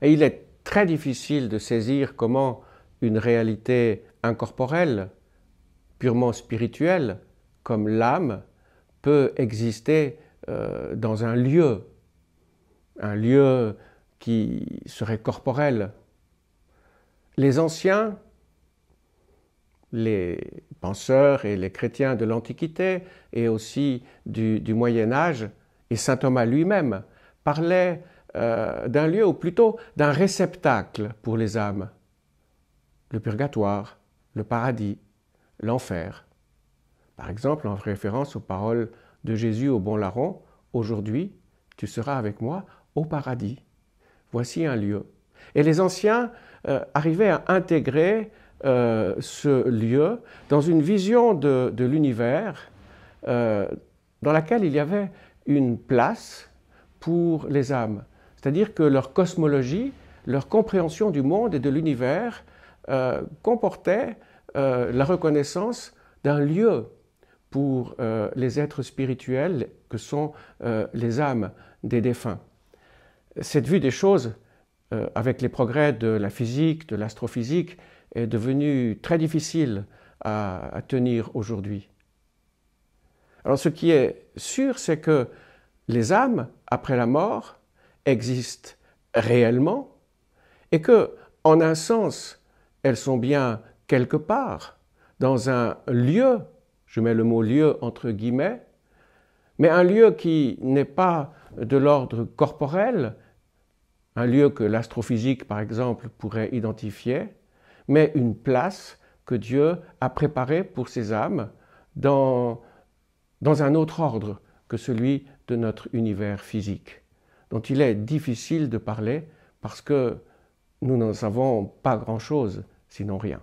Et il est très difficile de saisir comment une réalité incorporelle, purement spirituelle, comme l'âme, peut exister euh, dans un lieu, un lieu qui serait corporel. Les anciens, les penseurs et les chrétiens de l'Antiquité et aussi du, du Moyen Âge, et Saint Thomas lui-même, parlaient euh, d'un lieu ou plutôt d'un réceptacle pour les âmes. Le purgatoire, le paradis, l'enfer. Par exemple, en référence aux paroles de Jésus au bon larron, Aujourd'hui, tu seras avec moi au paradis. Voici un lieu. Et les anciens euh, arrivaient à intégrer euh, ce lieu dans une vision de, l'univers dans laquelle il y avait une place pour les âmes. C'est-à-dire que leur cosmologie, leur compréhension du monde et de l'univers euh, comportait euh, la reconnaissance d'un lieu pour euh, les êtres spirituels que sont les âmes des défunts. Cette vue des choses, avec les progrès de la physique, de l'astrophysique, est devenue très difficile à tenir aujourd'hui. Alors ce qui est sûr, c'est que les âmes, après la mort, existent réellement et que, en un sens, elles sont bien quelque part, dans un lieu, je mets le mot lieu entre guillemets, mais un lieu qui n'est pas de l'ordre corporel, un lieu que l'astrophysique, par exemple, pourrait identifier, mais une place que Dieu a préparée pour ses âmes dans, dans un autre ordre que celui de notre univers physique dont il est difficile de parler parce que nous n'en savons pas grand-chose, sinon rien.